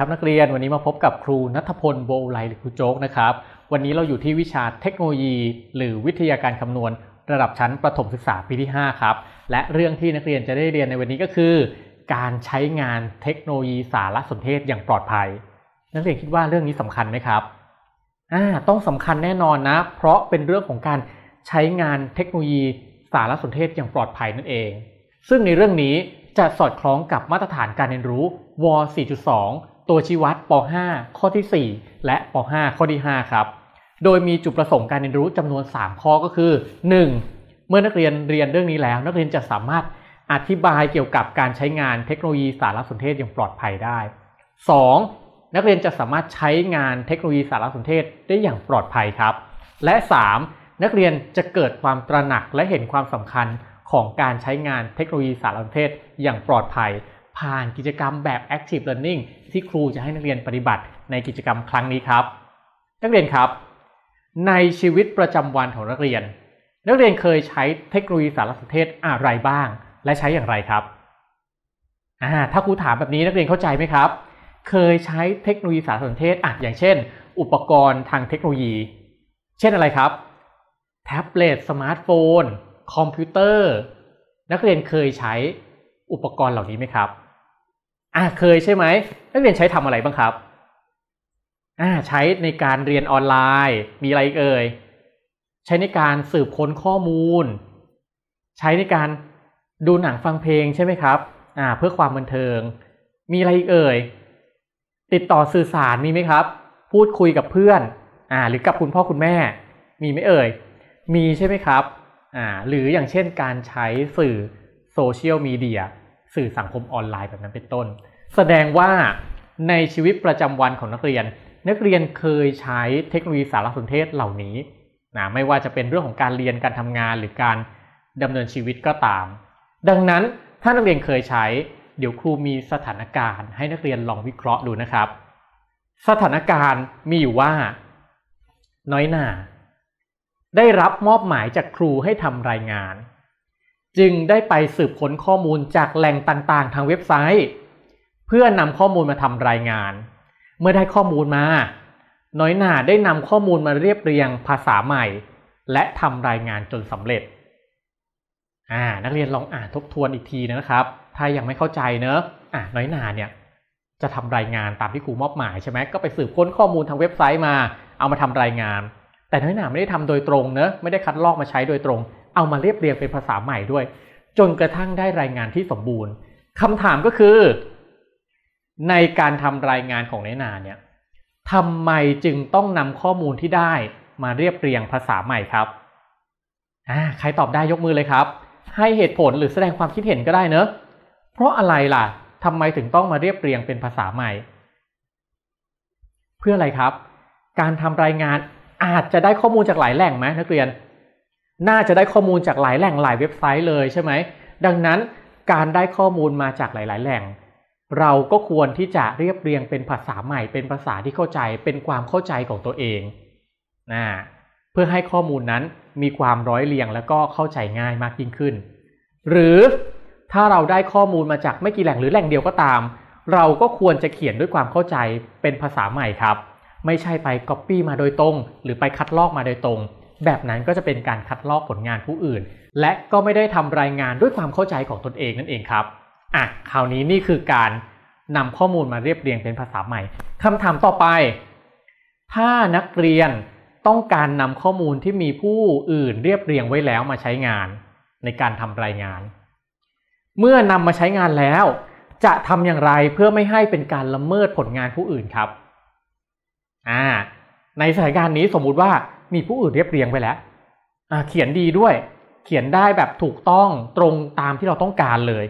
ครับนักเรียนวันนี้มาพบกับครูนัทพลโบไลหรือครูโจ๊กนะครับ วันนี้เราอยู่ที่วิชาเทคโนโลยี หรือวิทยาการคำนวณระดับชั้นประถมศึกษาปีที่ 5 ครับ และเรื่องที่นักเรียนจะได้เรียนในวันนี้ก็คือ การใช้งานเทคโนโลยีสารสนเทศอย่างปลอดภัย นักเรียนคิดว่าเรื่องนี้สำคัญไหมครับอ่าต้องสำคัญแน่นอนนะ เพราะเป็นเรื่องของการใช้งานเทคโนโลยีสารสนเทศอย่างปลอดภัยนั่นเอง ซึ่งในเรื่องนี้จะสอดคล้องกับมาตรฐานการเรียนรู้ว4.2ตัวชี้วัดป .5 ข้อที่ 4 และป .5 ข้อที่ 5 ครับ โดยมีจุดประสงค์การเรียนรู้จำนวน 3 ข้อก็คือ 1. เมื่อนักเรียนเรียนเรื่องนี้แล้ว นักเรียนจะสามารถอธิบายเกี่ยวกับการใช้งานเทคโนโลยีสารสนเทศอย่างปลอดภัยได้ 2. นักเรียนจะสามารถใช้งานเทคโนโลยีสารสนเทศได้อย่างปลอดภัยครับ และ 3. นักเรียนจะเกิดความตระหนักและเห็นความสำคัญของการใช้งานเทคโนโลยีสารสนเทศอย่างปลอดภัยผ่านกิจกรรมแบบ Active Learning ที่ครูจะให้นักเรียนปฏิบัติในกิจกรรมครั้งนี้ครับนักเรียนครับ ในชีวิตประจำวันของนักเรียน นักเรียนเคยใช้เทคโนโลยีสารสนเทศอะไรบ้างและใช้อย่างไรครับถ้าครูถามแบบนี้นักเรียนเข้าใจไหมครับ เคยใช้เทคโนโลยีสารสนเทศออย่างเช่น อุปกรณ์ทางเทคโนโลยี เช่นอะไรครับ แท็บเล็ตสมาร์ทโฟนคอมพิวเตอร์ นักเรียนเคยใช้อุปกรณ์เหล่านี้ไหมครับอ่าเคยใช่ไหมนักเรียนใช้ทำอะไรบ้างครับ อ่า ใช้ในการเรียนออนไลน์ มีอะไรเอ่ย ใช้ในการสืบค้นข้อมูล ใช้ในการดูหนังฟังเพลงใช่ไหมครับ อ่า เพื่อความบันเทิง มีอะไรเอ่ย ติดต่อสื่อสารมีไหมครับ พูดคุยกับเพื่อน อ่า หรือกับคุณพ่อคุณแม่ มีไหมเอ่ย มีใช่ไหมครับ อ่า หรืออย่างเช่นการใช้สื่อโซเชียลมีเดียสื่อสังคมออนไลน์แบบนั้นเป็นต้น แสดงว่าในชีวิตประจำวันของนักเรียน นักเรียนเคยใช้เทคโนโลยีสารสนเทศเหล่านี้นะไม่ว่าจะเป็นเรื่องของการเรียนการทำงาน หรือการดำเนินชีวิตก็ตาม ดังนั้นถ้านักเรียนเคยใช้ เดี๋ยวครูมีสถานการณ์ ให้นักเรียนลองวิเคราะห์ดูนะครับ สถานการณ์มีอยู่ว่า น้อยหนาได้รับมอบหมายจากครูให้ทำรายงานจึงได้ไปสืบค้นข้อมูลจากแหล่งต่างๆทางเว็บไซต์ เพื่อนำข้อมูลมาทำรายงาน เมื่อได้ข้อมูลมา น้อยหนาได้นำข้อมูลมาเรียบเรียงภาษาใหม่ และทำรายงานจนสำเร็จอ่านักเรียนลองอ่านทบทวนอีกทีนะครับ ถ้ายังไม่เข้าใจเนอะอ่น้อยหนาเนี่ย จะทำรายงานตามที่ครูมอบหมายใช่ไหมก็ไปสืบค้นข้อมูลทางเว็บไซต์มา เอามาทำรายงาน แต่น้อยหนาไม่ได้ทำโดยตรงเนอะไม่ได้คัดลอกมาใช้โดยตรงเอามาเรียบเรียงเป็นภาษาใหม่ด้วย จนกระทั่งได้รายงานที่สมบูรณ์คำถามก็คือ ในการทำรายงานของนายนาเนี่ยทำไมจึงต้องนำข้อมูลที่ได้มาเรียบเรียงภาษาใหม่ครับใครตอบได้ยกมือเลยครับ ให้เหตุผลหรือแสดงความคิดเห็นก็ได้เนอะเพราะอะไรล่ะทำไมถึงต้องมาเรียบเรียงเป็นภาษาใหม่ เพื่ออะไรครับ การทำรายงานอาจจะได้ข้อมูลจากหลายแหล่งไหมนักเรียนน่าจะได้ข้อมูลจากหลายแหล่งหลายเว็บไซต์เลยใช่ไหม ดังนั้นการได้ข้อมูลมาจากหลาย ๆ แหล่ง เราก็ควรที่จะเรียบเรียงเป็นภาษาใหม่เป็นภาษาที่เข้าใจเป็นความเข้าใจของตัวเองนะเพื่อให้ข้อมูลนั้นมีความร้อยเรียงแล้วก็เข้าใจง่ายมากยิ่งขึ้น หรือถ้าเราได้ข้อมูลมาจากไม่กี่แหล่งหรือแหล่งเดียวก็ตาม เราก็ควรจะเขียนด้วยความเข้าใจเป็นภาษาใหม่ครับ ไม่ใช่ไปก๊อปปี้มาโดยตรง หรือไปคัดลอกมาโดยตรงแบบนั้นก็จะเป็นการคัดลอกผลงานผู้อื่น และก็ไม่ได้ทำรายงานด้วยความเข้าใจของตนเองนั่นเองครับอ่ะคราวนี้นี่คือการนำข้อมูลมาเรียบเรียงเป็นภาษาใหม่คำถามต่อไป ถ้านักเรียนต้องการนำข้อมูลที่มีผู้อื่นเรียบเรียงไว้แล้วมาใช้งาน ในการทำรายงาน เมื่อนำมาใช้งานแล้ว จะทำอย่างไรเพื่อไม่ให้เป็นการละเมิดผลงานผู้อื่นครับอ่าในสถานการณ์นี้สมมุติว่ามีผู้อื่นเรียบเรียงไปแล้วเขียนดีด้วย เขียนได้แบบถูกต้องตรงตามที่เราต้องการเลย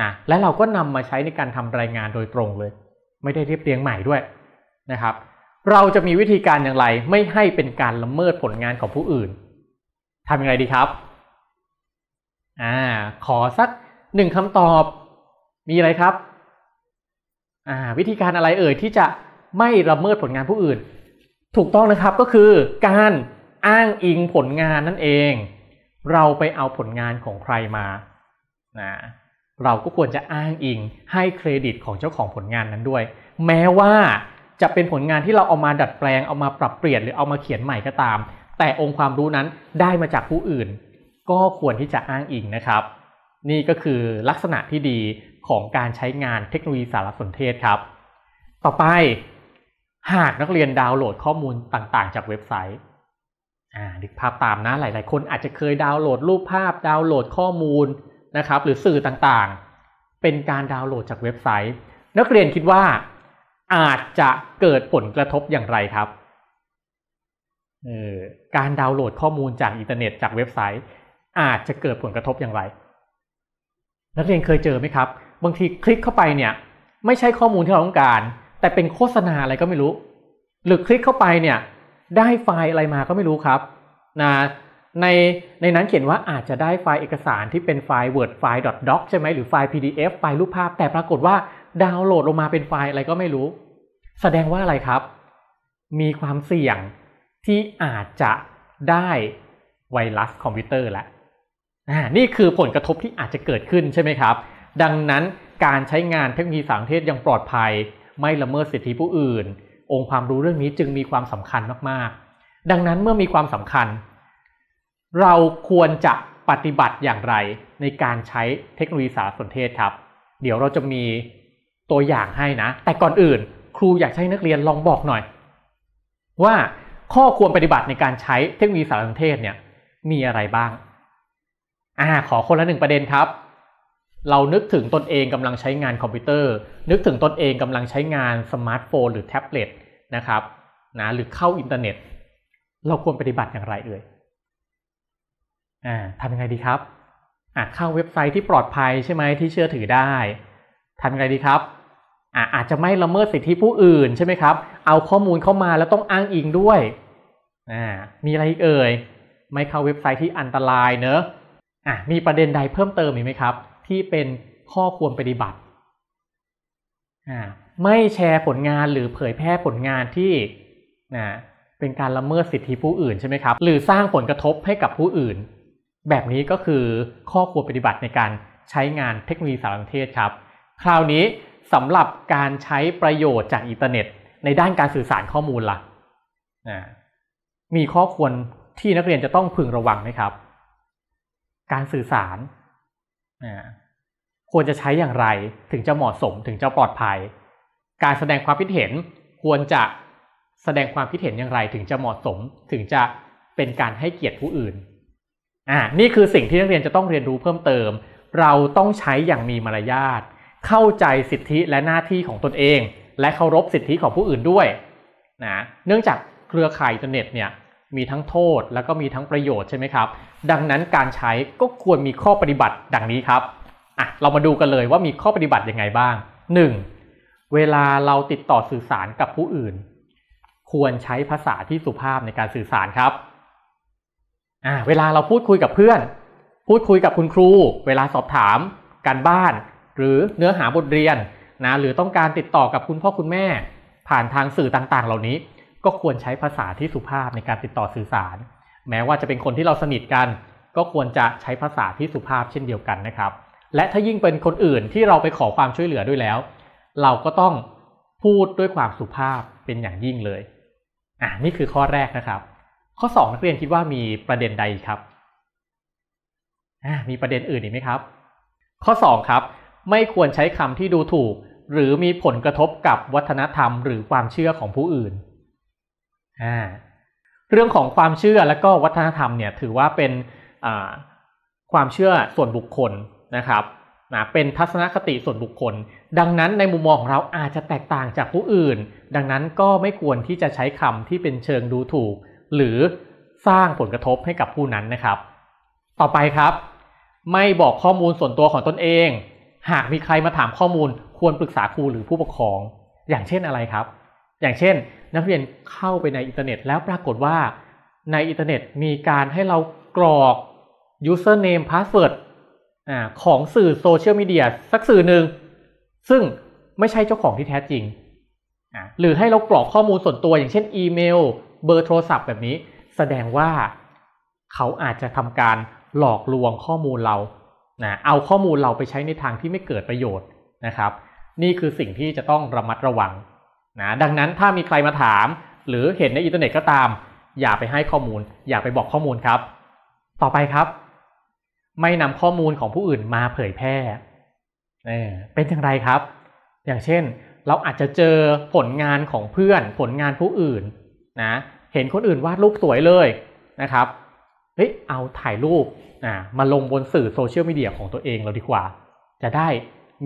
นะ และเราก็นำมาใช้ในการทำรายงานโดยตรงเลย ไม่ได้เรียบเรียงใหม่ด้วย นะครับ เราจะมีวิธีการอย่างไร ไม่ให้เป็นการละเมิดผลงานของผู้อื่น ทำยังไงดีครับ อ่า ขอสักหนึ่งคำตอบ มีอะไรครับ อ่า วิธีการอะไรเอ่ยที่จะไม่ละเมิดผลงานผู้อื่นถูกต้องนะครับก็คือการอ้างอิงผลงานนั่นเอง เราไปเอาผลงานของใครมานะเราก็ควรจะอ้างอิงให้เครดิตของเจ้าของผลงานนั้นด้วย แม้ว่าจะเป็นผลงานที่เราเอามาดัดแปลง เอามาปรับเปลี่ยนหรือเอามาเขียนใหม่ก็ตาม แต่องค์ความรู้นั้นได้มาจากผู้อื่น ก็ควรที่จะอ้างอิงนะครับ นี่ก็คือลักษณะที่ดีของการใช้งานเทคโนโลยีสารสนเทศครับ ต่อไปหากนักเรียนดาวน์โหลดข้อมูลต่างๆ จากเว็บไซต์ดึกภาพตามนะ หลาย ๆ คนอาจจะเคยดาวน์โหลดรูปภาพ ดาวน์โหลดข้อมูลนะครับ หรือสื่อต่างๆ เป็นการดาวน์โหลดจากเว็บไซต์ นักเรียนคิดว่าอาจจะเกิดผลกระทบอย่างไรครับออการดาวน์โหลดข้อมูลจากอินเทอร์เน็ตจากเว็บไซต์ อาจจะเกิดผลกระทบอย่างไร นักเรียนเคยเจอไหมครับ บางทีคลิกเข้าไปเนี่ย ไม่ใช่ข้อมูลที่เราต้องการแต่เป็นโฆษณาอะไรก็ไม่รู้ หรือคลิกเข้าไปเนี่ยได้ไฟล์อะไรมาก็ไม่รู้ครับนะในในนั้นเขียนว่าอาจจะได้ไฟล์เอกสารที่เป็นไฟล์ Word ไฟล์ .doc ใช่ไหมหรือไฟล์ PDF ไฟล์รูปภาพแต่ปรากฏว่าดาวน์โหลดลงมาเป็นไฟล์อะไรก็ไม่รู้ แสดงว่าอะไรครับ มีความเสี่ยงที่อาจจะได้ไวรัสคอมพิวเตอร์และนี่คือผลกระทบที่อาจจะเกิดขึ้นใช่ไหมครับ ดังนั้นการใช้งานเทคโนโลยีสารสนเทศยังปลอดภัยไม่ละเมิดสิทธิผู้อื่น องค์ความรู้เรื่องนี้จึงมีความสำคัญมาก ๆ ดังนั้นเมื่อมีความสำคัญ เราควรจะปฏิบัติอย่างไร ในการใช้เทคโนโลยีสารสนเทศครับ เดี๋ยวเราจะมีตัวอย่างให้นะแต่ก่อนอื่นครูอยากให้นักเรียนลองบอกหน่อย ว่าข้อควรปฏิบัติในการใช้เทคโนโลยีสารสนเทศเนี่ยมีอะไรบ้างอ่าขอคนละหนึ่งประเด็นครับเรานึกถึงตนเองกำลังใช้งานคอมพิวเตอร์ นึกถึงตนเองกำลังใช้งานสมาร์ทโฟนหรือแท็บเล็ตนะครับนะหรือเข้าอินเทอร์เน็ต เราควรปฏิบัติอย่างไรเอ่ยอ่าทำยังไงดีครับอ่าเข้าเว็บไซต์ที่ปลอดภัยใช่ไหมที่เชื่อถือได้ทำยังไงดีครับอ่าอาจจะไม่ละเมิดสิทธิผู้อื่นใช่ไหมครับเอาข้อมูลเข้ามาแล้วต้องอ้างอิงด้วยอ่ามีอะไรอีกเอ่ยไม่เข้าเว็บไซต์ที่อันตรายเนอะอ่ามีประเด็นใดเพิ่มเติมอีกไหมครับที่เป็นข้อควรปฏิบัติ ไม่แชร์ผลงานหรือเผยแพร่ผลงานที่เป็นการละเมิดสิทธิผู้อื่นใช่ไหมครับ หรือสร้างผลกระทบให้กับผู้อื่น แบบนี้ก็คือข้อควรปฏิบัติในการใช้งานเทคโนโลยีสารสนเทศครับ คราวนี้สำหรับการใช้ประโยชน์จากอินเทอร์เน็ต ในด้านการสื่อสารข้อมูลละ่ะ มีข้อควรที่นักเรียนจะต้องพึงระวังไหมครับ การสื่อสารควรจะใช้อย่างไรถึงจะเหมาะสมถึงจะปลอดภัย การแสดงความคิดเห็นควรจะแสดงความคิดเห็นอย่างไรถึงจะเหมาะสม ถึงจะเป็นการให้เกียรติผู้อื่น อ่านี่คือสิ่งที่นักเรียนจะต้องเรียนรู้เพิ่มเติม เราต้องใช้อย่างมีมารยาท เข้าใจสิทธิและหน้าที่ของตนเอง และเคารพสิทธิของผู้อื่นด้วย นะเนื่องจากเครือข่ายอินเทอร์เน็ตเนี่ยมีทั้งโทษแล้วก็มีทั้งประโยชน์ใช่ไหมครับ ดังนั้นการใช้ก็ควรมีข้อปฏิบัติดังนี้ครับ อ่ะ เรามาดูกันเลยว่ามีข้อปฏิบัติยังไงบ้าง 1. เวลาเราติดต่อสื่อสารกับผู้อื่น ควรใช้ภาษาที่สุภาพในการสื่อสารครับอ่ะเวลาเราพูดคุยกับเพื่อน พูดคุยกับคุณครู เวลาสอบถามการบ้าน หรือเนื้อหาบทเรียนนะ หรือต้องการติดต่อกับคุณพ่อคุณแม่ ผ่านทางสื่อต่าง ๆ เหล่านี้ก็ควรใช้ภาษาที่สุภาพในการติดต่อสื่อสาร แม้ว่าจะเป็นคนที่เราสนิทกัน ก็ควรจะใช้ภาษาที่สุภาพเช่นเดียวกันนะครับ และถ้ายิ่งเป็นคนอื่นที่เราไปขอความช่วยเหลือด้วยแล้ว เราก็ต้องพูดด้วยความสุภาพเป็นอย่างยิ่งเลย อ่ะนี่คือข้อแรกนะครับ ข้อ2นักเรียนคิดว่ามีประเด็นใดครับอ่ะมีประเด็นอื่นอีกไหมครับ ข้อ2ครับ ไม่ควรใช้คำที่ดูถูก หรือมีผลกระทบกับวัฒนธรรม หรือความเชื่อของผู้อื่นเรื่องของความเชื่อและก็วัฒนธรรมเนี่ยถือว่าเป็นความเชื่อส่วนบุคคลนะครับนะเป็นทัศนคติส่วนบุคคล ดังนั้นในมุมมองของเราอาจจะแตกต่างจากผู้อื่น ดังนั้นก็ไม่ควรที่จะใช้คำที่เป็นเชิงดูถูก หรือสร้างผลกระทบให้กับผู้นั้นนะครับ ต่อไปครับ ไม่บอกข้อมูลส่วนตัวของตนเอง หากมีใครมาถามข้อมูลควรปรึกษาครูหรือผู้ปกครอง อย่างเช่นอะไรครับ อย่างเช่นนักเรียนเข้าไปในอินเทอร์เน็ตแล้วปรากฏว่าในอินเทอร์เน็ตมีการให้เรากรอก username password อของสื่อโซเชียลมีเดียสักสื่อหนึ่ง ซึ่งไม่ใช่เจ้าของที่แท้จริง หรือให้เรากรอกข้อมูลส่วนตัวอย่างเช่นอีเมล เบอร์โทรศัพท์แบบนี้แสดงว่าเขาอาจจะทำการหลอกลวงข้อมูลเรานะเอาข้อมูลเราไปใช้ในทางที่ไม่เกิดประโยชน์นะครับ นี่คือสิ่งที่จะต้องระมัดระวังนะดังนั้นถ้ามีใครมาถาม หรือเห็นในอินเทอร์เน็ตก็ตามอย่าไปให้ข้อมูลอย่าไปบอกข้อมูลครับ ต่อไปครับ ไม่นำข้อมูลของผู้อื่นมาเผยแพร่เป็นอย่างไรครับ อย่างเช่นเราอาจจะเจอผลงานของเพื่อนผลงานผู้อื่น นะเห็นคนอื่นวาดรูปสวยเลยนะครับเฮ้ยเอาถ่ายรูปนะมาลงบนสื่อโซเชียลมีเดียของตัวเองเราดีกว่า จะได้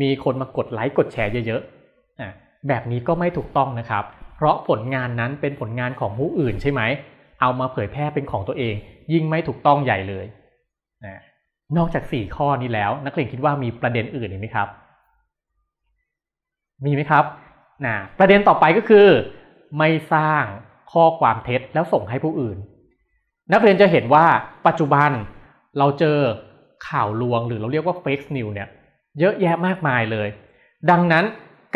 มีคนมากดไลค์กดแชร์เยอะๆนะแบบนี้ก็ไม่ถูกต้องนะครับ เพราะผลงานนั้นเป็นผลงานของผู้อื่นใช่ไหม เอามาเผยแพร่เป็นของตัวเอง ยิ่งไม่ถูกต้องใหญ่เลยนะนอกจาก 4 ข้อนี้แล้ว นักเรียนคิดว่ามีประเด็นอื่นไหมครับ มีไหมครับนะประเด็นต่อไปก็คือ ไม่สร้างข้อความเท็จแล้วส่งให้ผู้อื่น นักเรียนจะเห็นว่าปัจจุบันเราเจอข่าวลวงหรือเราเรียกว่าเฟกซ์นิวเนี่ย เยอะแยะมากมายเลย ดังนั้น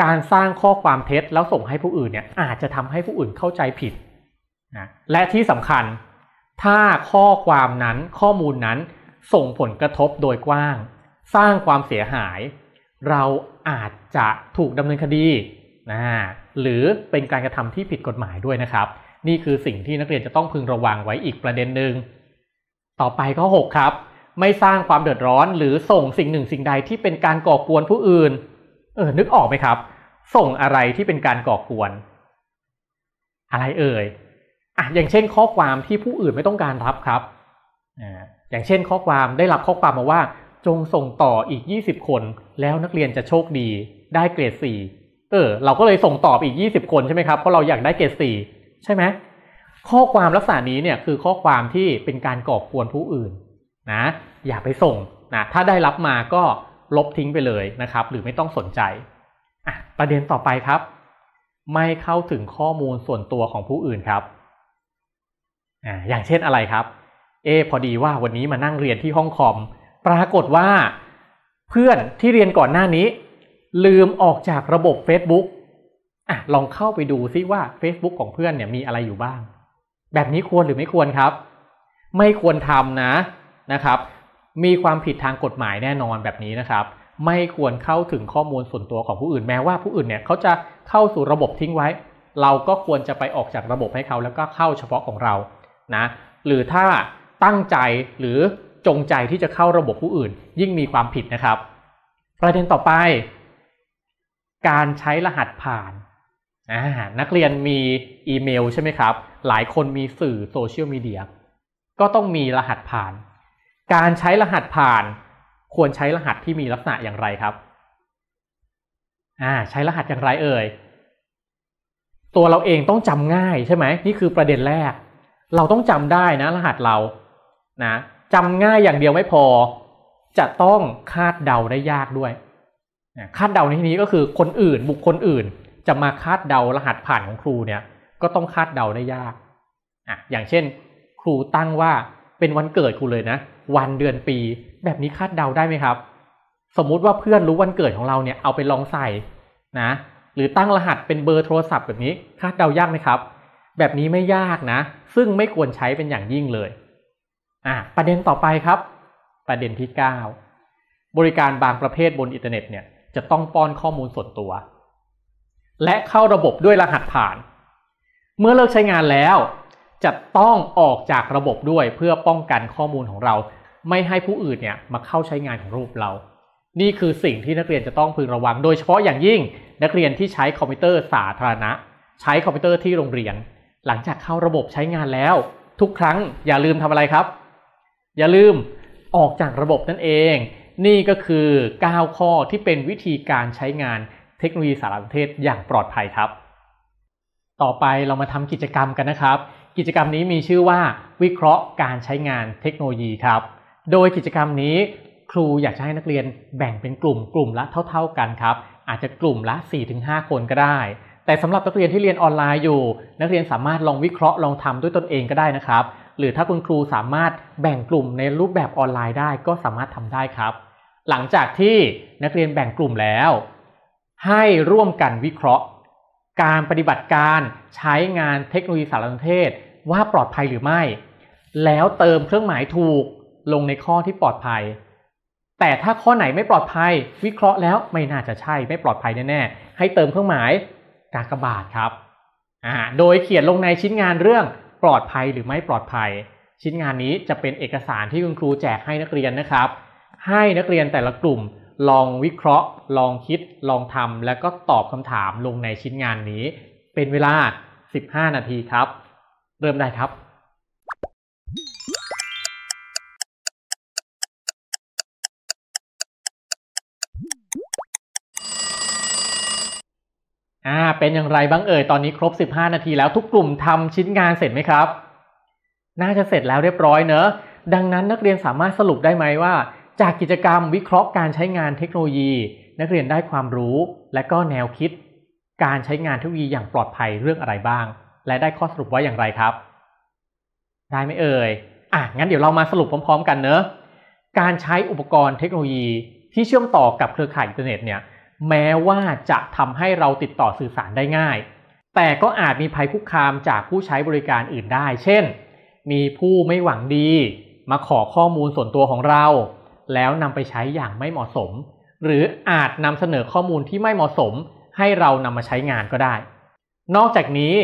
การสร้างข้อความเท็จแล้วส่งให้ผู้อื่นเนี่ยอาจจะทำให้ผู้อื่นเข้าใจผิดนะ และที่สำคัญ ถ้าข้อความนั้นข้อมูลนั้น ส่งผลกระทบโดยกว้าง สร้างความเสียหาย เราอาจจะถูกดำเนินคดีนะหรือเป็นการกระทำที่ผิดกฎหมายด้วยนะครับ นี่คือสิ่งที่นักเรียนจะต้องพึงระวังไว้อีกประเด็นหนึ่ง ต่อไปข้อ6ครับ ไม่สร้างความเดือดร้อนหรือส่งสิ่งหนึ่ง สิ่งใดที่เป็นการก่อกวนผู้อื่นเออนึกออกไหมครับ ส่งอะไรที่เป็นการก่อกวนอะไรเอ่ยอ่ะอย่างเช่น ข้อความที่ผู้อื่นไม่ต้องการรับครับอ่าอย่างเช่น ข้อความได้รับข้อความมาว่า จงส่งต่ออีก20คน แล้วนักเรียนจะโชคดีได้เกรด4เออ เราก็เลยส่งต่ออีก20คนใช่ไหมครับเพราะเราอยากได้เกรด4ใช่ไหมข้อความลักษณะนี้เนี่ย คือข้อความที่เป็นการก่อกวนผู้อื่น นะอย่าไปส่งนะถ้าได้รับมาก็ลบทิ้งไปเลยนะครับ หรือไม่ต้องสนใจประเด็นต่อไปครับ ไม่เข้าถึงข้อมูลส่วนตัวของผู้อื่นครับออย่างเช่นอะไรครับ เอ พอดีว่าวันนี้มานั่งเรียนที่ห้องคอมปรากฏว่า เพื่อนที่เรียนก่อนหน้านี้ ลืมออกจากระบบ Facebook อ่ะ ลองเข้าไปดูซิว่า Facebook ของเพื่อนเนี่ยมีอะไรอยู่บ้าง แบบนี้ควรหรือไม่ควรครับ ไม่ควรทำนะ นะครับมีความผิดทางกฎหมายแน่นอนแบบนี้นะครับ ไม่ควรเข้าถึงข้อมูลส่วนตัวของผู้อื่น แม้ว่าผู้อื่นเนี่ยเขาจะเข้าสู่ระบบทิ้งไว้ เราก็ควรจะไปออกจากระบบให้เขา แล้วก็เข้าเฉพาะของเรานะ หรือถ้าตั้งใจหรือจงใจที่จะเข้าระบบผู้อื่นยิ่งมีความผิดนะครับ ประเด็นต่อไป การใช้รหัสผ่าน นักเรียนมีอีเมลใช่ไหมครับ หลายคนมีสื่อโซเชียลมีเดียก็ต้องมีรหัสผ่านการใช้รหัสผ่านควรใช้รหัสที่มีลักษณะอย่างไรครับ อ่า ใช้รหัสอย่างไร เอ่ย ตัวเราเองต้องจำง่าย ใช่ไหม นี่คือประเด็นแรก เราต้องจำได้นะ รหัสเรานะจำง่ายอย่างเดียวไม่พอ จะต้องคาดเดาได้ยากด้วยคาดเดาในที่นี้ก็คือคนอื่น บุคคลอื่น จะมาคาดเดารหัสผ่านของครูเนี่ยก็ต้องคาดเดาได้ยาก อ่ะ อย่างเช่น ครูตั้งว่าเป็นวันเกิดคุณเลยนะ วันเดือนปี แบบนี้คาดเดาได้ไหมครับ สมมุติว่าเพื่อนรู้วันเกิดของเราเนี่ย เอาไปลองใส่นะหรือตั้งรหัสเป็นเบอร์โทรศัพท์แบบนี้ คาดเดายากไหมครับ แบบนี้ไม่ยากนะซึ่งไม่ควรใช้เป็นอย่างยิ่งเลย อ่ะประเด็นต่อไปครับ ประเด็นที่9บริการบางประเภทบนอินเทอร์เน็ตเนี่ยจะต้องป้อนข้อมูลส่วนตัว และเข้าระบบด้วยรหัสผ่าน เมื่อเลิกใช้งานแล้วจะต้องออกจากระบบด้วยเพื่อป้องกันข้อมูลของเรา ไม่ให้ผู้อื่นเนี่ยมาเข้าใช้งานของรูปเรา นี่คือสิ่งที่นักเรียนจะต้องพึงระวัง โดยเฉพาะอย่างยิ่งนักเรียนที่ใช้คอมพิวเตอร์สาธารณะ ใช้คอมพิวเตอร์ที่โรงเรียน หลังจากเข้าระบบใช้งานแล้ว ทุกครั้งอย่าลืมทำอะไรครับ อย่าลืมออกจากระบบนั่นเอง นี่ก็คือ 9 ข้อ ที่เป็นวิธีการใช้งานเทคโนโลยีสารสนเทศอย่างปลอดภัยครับ ต่อไปเรามาทำกิจกรรมกันนะครับกิจกรรมนี้มีชื่อว่าวิเคราะห์การใช้งานเทคโนโลยีครับ โดยกิจกรรมนี้ครูอยากจะให้นักเรียนแบ่งเป็นกลุ่ม กลุ่มละเท่าๆกันครับอาจจะกลุ่มละ4-5 คนก็ได้ แต่สำหรับนักเรียนที่เรียนออนไลน์อยู่ นักเรียนสามารถลองวิเคราะห์ลองทำด้วยตนเองก็ได้นะครับ หรือถ้าคุณครูสามารถแบ่งกลุ่มในรูปแบบออนไลน์ได้ก็สามารถทำได้ครับ หลังจากที่นักเรียนแบ่งกลุ่มแล้ว ให้ร่วมกันวิเคราะห์การปฏิบัติการใช้งานเทคโนโลยีสารสนเทศว่าปลอดภัยหรือไม่ แล้วเติมเครื่องหมายถูกลงในข้อที่ปลอดภัย แต่ถ้าข้อไหนไม่ปลอดภัย วิเคราะห์แล้วไม่น่าจะใช่ไม่ปลอดภัยแน่ๆให้เติมเครื่องหมายกากบาทครับอ่าโดยเขียนลงในชิ้นงานเรื่องปลอดภัยหรือไม่ปลอดภัย ชิ้นงานนี้จะเป็นเอกสารที่คุณครูแจกให้นักเรียนนะครับ ให้นักเรียนแต่ละกลุ่มลองวิเคราะห์ ลองคิด ลองทำ แล้วก็ตอบคำถามลงในชิ้นงานนี้ เป็นเวลา 15 นาทีครับ เริ่มได้ครับ อ่า เป็นอย่างไรบ้างเอ่ย ตอนนี้ครบ 15 นาทีแล้วทุกกลุ่มทำชิ้นงานเสร็จไหมครับ น่าจะเสร็จแล้วเรียบร้อยเนอะ ดังนั้นนักเรียนสามารถสรุปได้ไหมว่าจากกิจกรรมวิเคราะห์การใช้งานเทคโนโลยี นักเรียนได้ความรู้และก็แนวคิดการใช้งานเทคโนโลยีอย่างปลอดภัยเรื่องอะไรบ้าง และได้ข้อสรุปว่าอย่างไรครับ ได้ไหมเอ่ยอ่ะงั้นเดี๋ยวเรามาสรุปพร้อม ๆ กันเนอะการใช้อุปกรณ์เทคโนโลยี ที่เชื่อมต่อกับเครือข่ายอินเทอร์เน็ตเนี่ย แม้ว่าจะทำให้เราติดต่อสื่อสารได้ง่าย แต่ก็อาจมีภัยคุกคามจากผู้ใช้บริการอื่นได้ เช่น มีผู้ไม่หวังดี มาขอข้อมูลส่วนตัวของเราแล้วนำไปใช้อย่างไม่เหมาะสม หรืออาจนำเสนอข้อมูลที่ไม่เหมาะสมให้เรานำมาใช้งานก็ได้ นอกจากนี้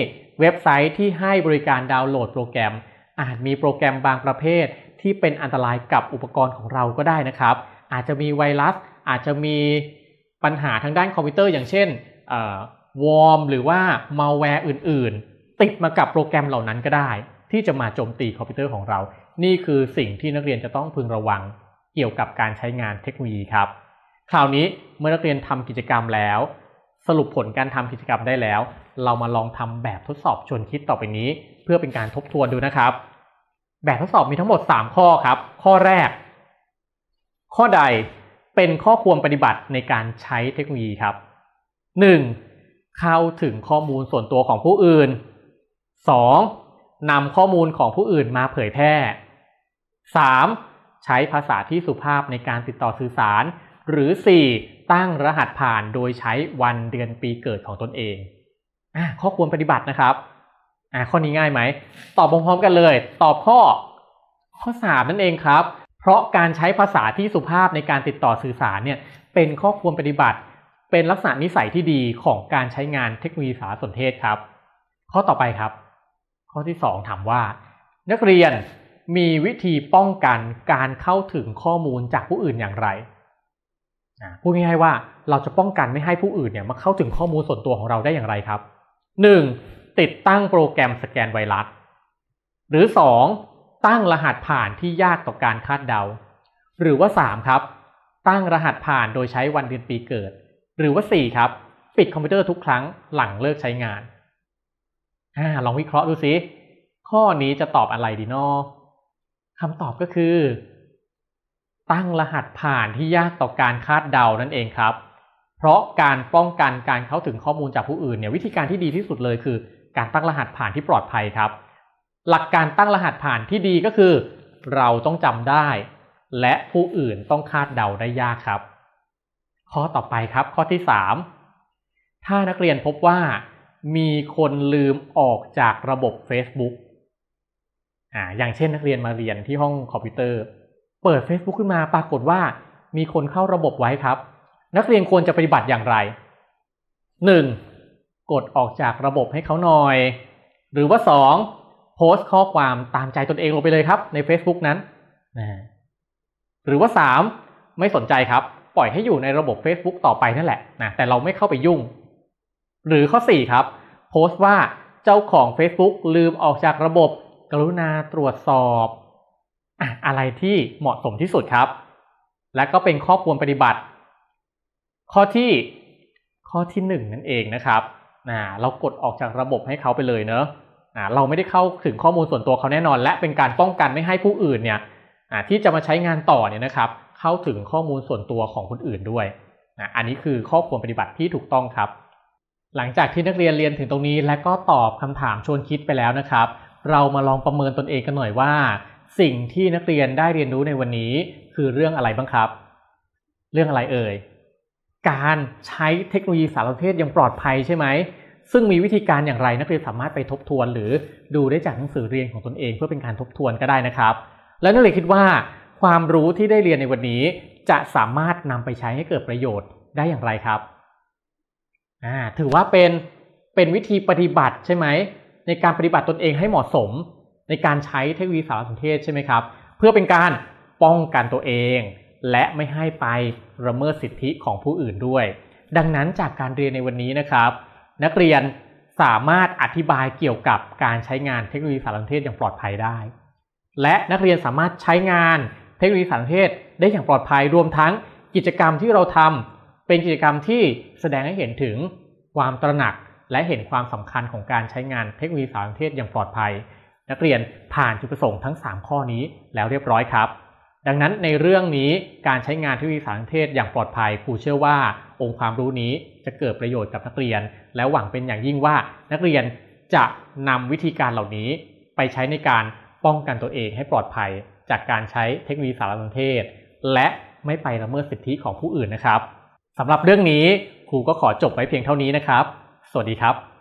เว็บไซต์ที่ให้บริการดาวน์โหลดโปรแกรม อาจมีโปรแกรมบางประเภทที่เป็นอันตรายกับอุปกรณ์ของเราก็ได้นะครับ อาจจะมีไวรัสอาจจะมีปัญหาทางด้านคอมพิวเตอร์อย่างเช่นวอร์มหรือว่ามาแวร์อื่น ๆ ติดมากับโปรแกรมเหล่านั้นก็ได้ ที่จะมาโจมตีคอมพิวเตอร์ของเรา นี่คือสิ่งที่นักเรียนจะต้องพึงระวังเกี่ยวกับการใช้งานเทคโนโลยีครับ คราวนี้เมื่อนักเรียนทำกิจกรรมแล้ว สรุปผลการทำกิจกรรมได้แล้ว เรามาลองทำแบบทดสอบชวนคิดต่อไปนี้ เพื่อเป็นการทบทวนดูนะครับ แบบทดสอบมีทั้งหมด 3 ข้อครับ ข้อแรก ข้อใดเป็นข้อควรปฏิบัติในการใช้เทคโนโลยีครับ 1. เข้าถึงข้อมูลส่วนตัวของผู้อื่น 2. นำข้อมูลของผู้อื่นมาเผยแพร่ 3. ใช้ภาษาที่สุภาพในการติดต่อสื่อสาร หรือ 4. ตั้งรหัสผ่านโดยใช้วันเดือนปีเกิดของตนเองอข้อควรปฏิบัตินะครับ อ่าข้อนี้ง่ายไหม ตอบพร้อมๆกันเลย ตอบข้อข้อ 3 นั่นเองครับ เพราะการใช้ภาษาที่สุภาพในการติดต่อสื่อสารเนี่ย เป็นข้อควรปฏิบัติ เป็นลักษณะนิสัยที่ดีของการใช้งานเทคโนโลยีสารสนเทศครับ ข้อต่อไปครับ ข้อที่ 2 ถามว่า นักเรียนมีวิธีป้องกันการเข้าถึงข้อมูลจากผู้อื่นอย่างไรพูดง่ายๆว่า เราจะป้องกันไม่ให้ผู้อื่นเนี่ย มาเข้าถึงข้อมูลส่วนตัวของเราได้อย่างไรครับ 1. ติดตั้งโปรแกรมสแกนไวรัส หรือ 2. ตั้งรหัสผ่านที่ยากต่อการคาดเดา หรือว่า3ครับ ตั้งรหัสผ่านโดยใช้วันเดือนปีเกิด หรือว่า4ครับปิดคอมพิวเตอร์ทุกครั้งหลังเลิกใช้งานอลองวิเคราะห์ดูสิข้อนี้จะตอบอะไรดีนาะคำตอบก็คือ ตั้งรหัสผ่านที่ยากต่อการคาดเดานั่นเองครับ เพราะการป้องกันการเข้าถึงข้อมูลจากผู้อื่นเนี่ยวิธีการที่ดีที่สุดเลยคือ การตั้งรหัสผ่านที่ปลอดภัยครับ หลักการตั้งรหัสผ่านที่ดีก็คือ เราต้องจำได้ และผู้อื่นต้องคาดเดาได้ยากครับ ข้อต่อไปครับ ข้อที่ 3 ถ้านักเรียนพบว่ามีคนลืมออกจากระบบ Facebook อ่าอย่างเช่น นักเรียนมาเรียนที่ห้องคอมพิวเตอร์ เปิด Facebook ขึ้นมาปรากฏว่า มีคนเข้าระบบไว้ครับ นักเรียนควรจะปฏิบัติอย่างไร 1. กดออกจากระบบให้เขาหน่อย หรือว่า 2. โพสต์ข้อความตามใจตนเองลงไปเลยครับ ใน Facebook นั้นนะหรือว่า 3. ไม่สนใจครับ ปล่อยให้อยู่ในระบบ Facebook ต่อไปนั่นแหละนะแต่เราไม่เข้าไปยุ่ง หรือข้อ4ครับ โพสต์ว่าเจ้าของ Facebook ลืมออกจากระบบกรุณาตรวจสอบอะไรที่เหมาะสมที่สุดครับ และก็เป็นข้อควรปฏิบัติ ข้อที่ข้อที่หนึ่งนั่นเองนะครับเรากดออกจากระบบให้เขาไปเลยเนอะะเราไม่ได้เข้าถึงข้อมูลส่วนตัวเขาแน่นอน และเป็นการป้องกันไม่ให้ผู้อื่น เนี่ยที่จะมาใช้งานต่อเนี่ยนะครับ เข้าถึงข้อมูลส่วนตัวของคนอื่นด้วยอันนี้คือข้อควรปฏิบัติที่ถูกต้องครับ หลังจากที่นักเรียนเรียนถึงตรงนี้และก็ตอบคำถามชวนคิดไปแล้วนะครับเรามาลองประเมินตนเองกันหน่อยว่า สิ่งที่นักเรียนได้เรียนรู้ในวันนี้ คือเรื่องอะไรบ้างครับ เรื่องอะไรเอ่ย การใช้เทคโนโลยีสารสนเทศยังปลอดภัยใช่ไหม ซึ่งมีวิธีการอย่างไรนักเรียนสามารถไปทบทวน หรือดูได้จากหนังสือเรียนของตนเองเพื่อเป็นการทบทวนก็ได้นะครับ และนักเรียนคิดว่า ความรู้ที่ได้เรียนในวันนี้จะสามารถนำไปใช้ให้เกิดประโยชน์ได้อย่างไรครับถือว่าเป็นเป็นวิธีปฏิบัติใช่ไหมในการปฏิบัติตนเองให้เหมาะสมในการใช้เทคโนโลยีสารสนเทศใช่ไหมครับเพื่อเป็นการป้องกันตัวเอง และไม่ให้ไปละเมิดสิทธิของผู้อื่นด้วย ดังนั้นจากการเรียนในวันนี้นะครับ นักเรียนสามารถอธิบายเกี่ยวกับการใช้งานเทคโนโลยีสารสนเทศอย่างปลอดภัยได้ และนักเรียนสามารถใช้งานเทคโนโลยีสารสนเทศได้อย่างปลอดภัยรวมทั้งกิจกรรมที่เราทำเป็นกิจกรรมที่แสดงให้เห็นถึงความตระหนักและเห็นความสำคัญของการใช้งานเทคโนโลยีสารสนเทศอย่างปลอดภัย นักเรียนผ่านจุดประสงค์ทั้ง 3 ข้อนี้แล้วเรียบร้อยครับ ดังนั้นในเรื่องนี้การใช้งานเทคโนโลยีสารสนเทศอย่างปลอดภัยครูเชื่อว่าองค์ความรู้นี้จะเกิดประโยชน์กับนักเรียน และหวังเป็นอย่างยิ่งว่า นักเรียนจะนำวิธีการเหล่านี้ ไปใช้ในการป้องกันตัวเองให้ปลอดภัย จากการใช้เทคโนโลยีสารสนเทศ และไม่ไปละเมิดสิทธิของผู้อื่นนะครับสำหรับเรื่องนี้ครูก็ขอจบไว้เพียงเท่านี้นะครับสวัสดีครับ